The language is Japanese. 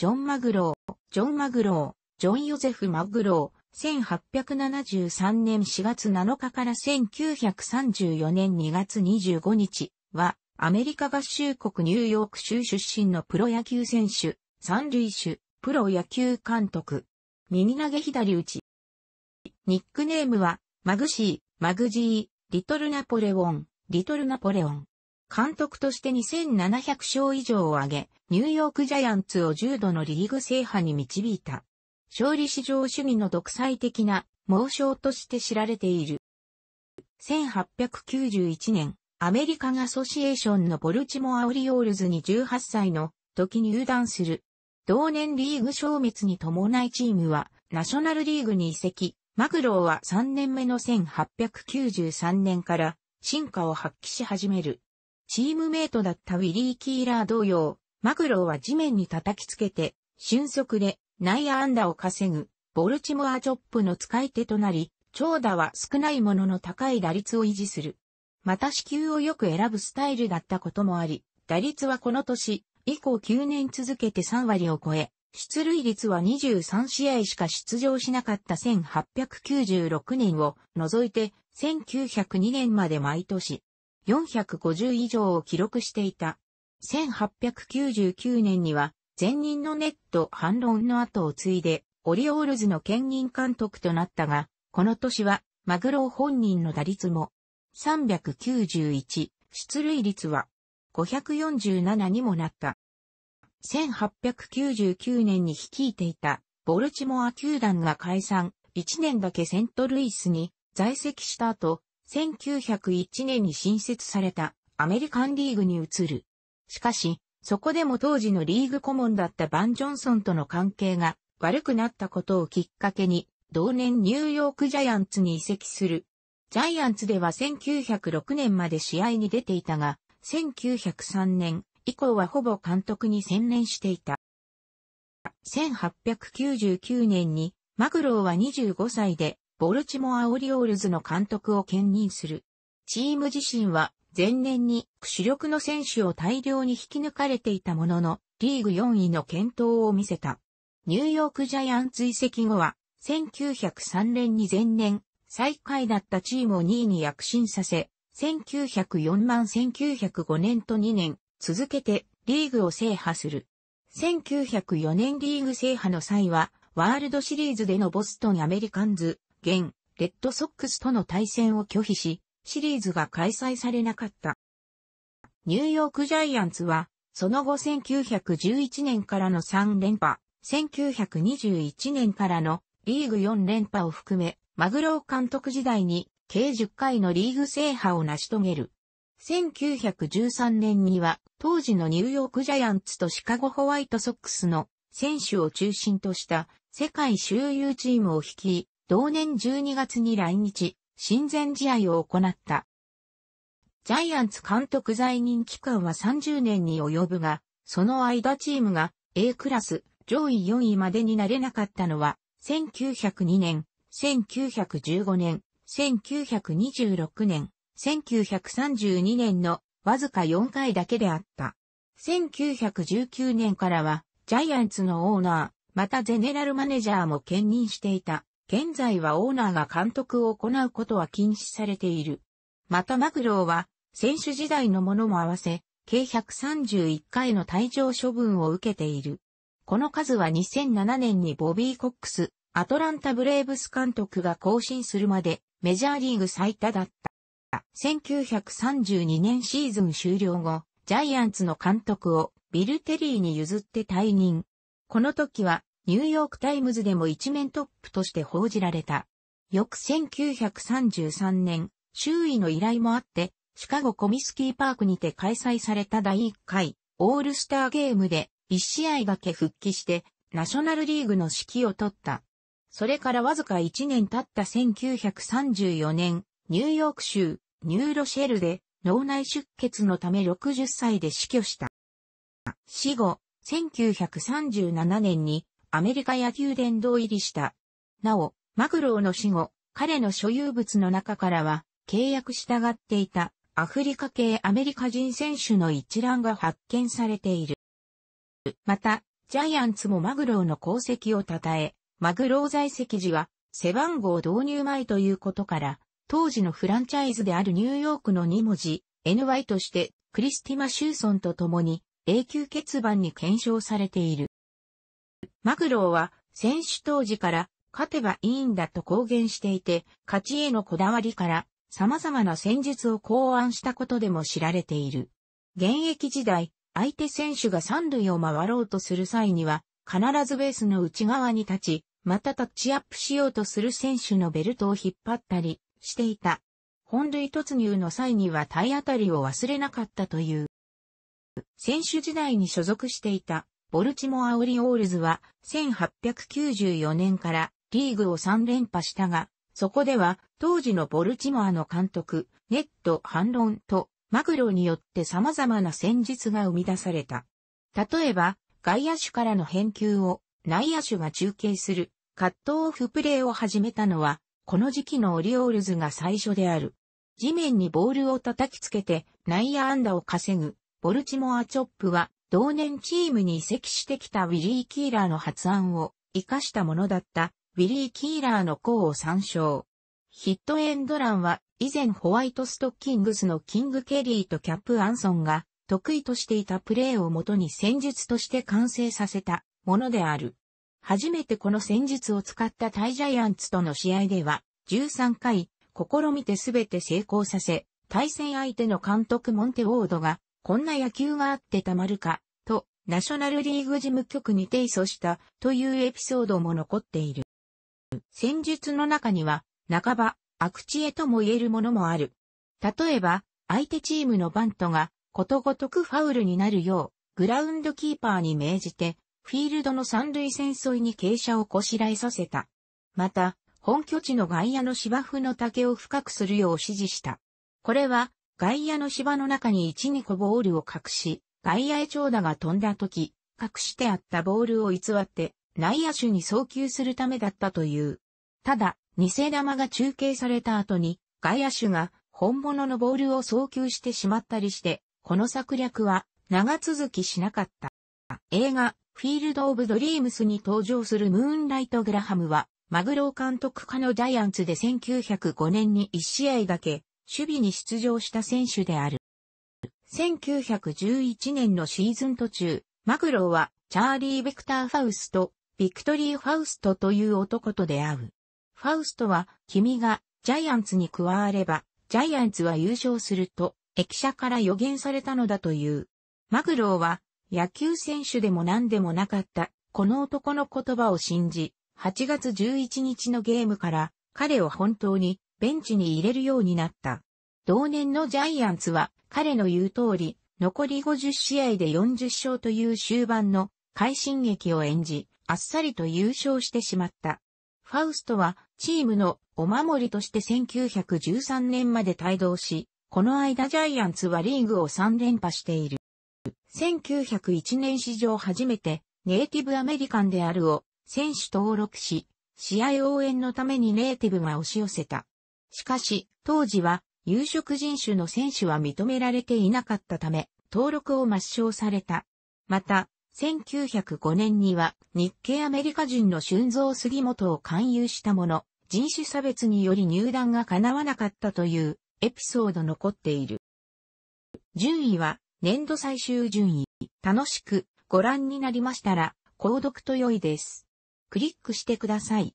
ジョン・マグロー、ジョン・マグロー、ジョン・ヨゼフ・マグロー、1873年4月7日から1934年2月25日は、アメリカ合衆国ニューヨーク州出身のプロ野球選手、三塁手、プロ野球監督。右投げ左打ち。ニックネームは、マグシー、マグジー、リトルナポレオン、リトルナポレオン。監督として2700勝以上を挙げ、ニューヨークジャイアンツを重度のリーグ制覇に導いた。勝利至上主義の独裁的な猛将として知られている。1891年、アメリカンアソシエーションのボルチモアオリオールズに18歳の時入団する。同年リーグ消滅に伴いチームはナショナルリーグに移籍。マクローは3年目の1893年から進化を発揮し始める。チームメイトだったウィリー・キーラー同様、マグローは地面に叩きつけて、俊足で内野安打を稼ぐ、ボルチモアチョップの使い手となり、長打は少ないものの高い打率を維持する。また支給をよく選ぶスタイルだったこともあり、打率はこの年以降9年続けて3割を超え、出塁率は23試合しか出場しなかった1896年を除いて1902年まで毎年450以上を記録していた。1899年には、前任のネット反論の後を継いで、オリオールズの兼任監督となったが、この年は、マグロ本人の打率も、391、出塁率は、547にもなった。1899年に率いていた、ボルチモア球団が解散、1年だけセントルイスに在籍した後、1901年に新設されたアメリカンリーグに移る。しかし、そこでも当時のリーグ顧問だったバン・ジョンソンとの関係が悪くなったことをきっかけに、同年ニューヨークジャイアンツに移籍する。ジャイアンツでは1906年まで試合に出ていたが、1903年以降はほぼ監督に専念していた。1899年にマグローは25歳でボルチモア・オリオールズの監督を兼任する。チーム自身は前年に主力の選手を大量に引き抜かれていたものの、リーグ4位の検討を見せた。ニューヨークジャイアン追跡後は、1903年に前年、最下位だったチームを2位に躍進させ、1904万1905年と2年、続けてリーグを制覇する。1904年リーグ制覇の際は、ワールドシリーズでのボストンアメリカンズ現、レッドソックスとの対戦を拒否し、シリーズが開催されなかった。ニューヨークジャイアンツは、その後1911年からの3連覇、1921年からのリーグ4連覇を含め、マグロー監督時代に計10回のリーグ制覇を成し遂げる。1913年には当時のニューヨークジャイアンツとシカゴホワイトソックスの選手を中心とした世界周遊チームを率い、同年12月に来日、親善試合を行った。ジャイアンツ監督在任期間は30年に及ぶが、その間チームが A クラス上位4位までになれなかったのは、1902年、1915年、1926年、1932年のわずか4回だけであった。1919年からは、ジャイアンツのオーナー、またゼネラルマネージャーも兼任していた。現在はオーナーが監督を行うことは禁止されている。またマグローは、選手時代のものも合わせ、計131回の退場処分を受けている。この数は2007年にボビー・コックス、アトランタ・ブレーブス監督が更新するまで、メジャーリーグ最多だった。1932年シーズン終了後、ジャイアンツの監督をビル・テリーに譲って退任。この時はニューヨークタイムズでも一面トップとして報じられた。翌1933年、周囲の依頼もあって、シカゴコミスキーパークにて開催された第1回オールスターゲームで1試合だけ復帰してナショナルリーグの指揮を取った。それからわずか1年経った1934年、ニューヨーク州ニューロシェルで脳内出血のため60歳で死去した。死後、1937年にアメリカ野球殿堂入りした。なお、マクローの死後、彼の所有物の中からは、契約従っていたアフリカ系アメリカ人選手の一覧が発見されている。また、ジャイアンツもマグローの功績を称え、マグロー在籍時は背番号導入前ということから、当時のフランチャイズであるニューヨークの2文字、NY としてクリスティマ・シューソンと共に永久欠番に検証されている。マグローは選手当時から勝てばいいんだと公言していて、勝ちへのこだわりから様々な戦術を考案したことでも知られている。現役時代、相手選手が三塁を回ろうとする際には、必ずベースの内側に立ち、またタッチアップしようとする選手のベルトを引っ張ったりしていた。本塁突入の際には体当たりを忘れなかったという。選手時代に所属していたボルチモア・オリオールズは1894年からリーグを3連覇したが、そこでは当時のボルチモアの監督、ネット・ハンロンとマグロによって様々な戦術が生み出された。例えば、外野手からの返球を内野手が中継するカットオフプレーを始めたのは、この時期のオリオールズが最初である。地面にボールを叩きつけて内野安打を稼ぐボルチモアチョップは同年チームに移籍してきたウィリー・キーラーの発案を活かしたものだったウィリー・キーラーの功を参照。ヒットエンドランは以前ホワイトストッキングスのキング・ケリーとキャップ・アンソンが得意としていたプレーをもとに戦術として完成させたものである。初めてこの戦術を使ったタイジャイアンツとの試合では13回試みてすべて成功させ、対戦相手の監督モンテウォードがこんな野球があってたまるか、と、ナショナルリーグ事務局に提訴したというエピソードも残っている。戦術の中には、半ば、悪知恵とも言えるものもある。例えば、相手チームのバントが、ことごとくファウルになるよう、グラウンドキーパーに命じて、フィールドの三塁線沿いに傾斜をこしらえさせた。また、本拠地の外野の芝生の竹を深くするよう指示した。これは、外野の芝の中に1、2個ボールを隠し、外野へ長打が飛んだ時、隠してあったボールを偽って内野手に送球するためだったという。ただ、偽玉が中継された後に外野手が本物のボールを送球してしまったりして、この策略は長続きしなかった。映画、フィールド・オブ・ドリームスに登場するムーンライト・グラハムは、マグロー監督家のジャイアンツで1905年に1試合だけ守備に出場した選手である。1911年のシーズン途中、マグローはチャーリー・ベクター・ファウスト、ビクトリー・ファウストという男と出会う。ファウストは、君がジャイアンツに加われば、ジャイアンツは優勝すると、駅舎から予言されたのだという。マグローは、野球選手でも何でもなかった、この男の言葉を信じ、8月11日のゲームから、彼を本当にベンチに入れるようになった。同年のジャイアンツは彼の言う通り、残り50試合で40勝という終盤の快進撃を演じ、あっさりと優勝してしまった。ファウストはチームのお守りとして1913年まで帯同し、この間ジャイアンツはリーグを3連覇している。1901年史上初めてネイティブアメリカンであるを選手登録し、試合応援のためにネイティブが押し寄せた。しかし、当時は、有色人種の選手は認められていなかったため、登録を抹消された。また、1905年には日系アメリカ人の俊造杉本を勧誘したもの、人種差別により入団が叶わなかったというエピソード残っている。順位は年度最終順位。楽しくご覧になりましたら、購読と良いです。クリックしてください。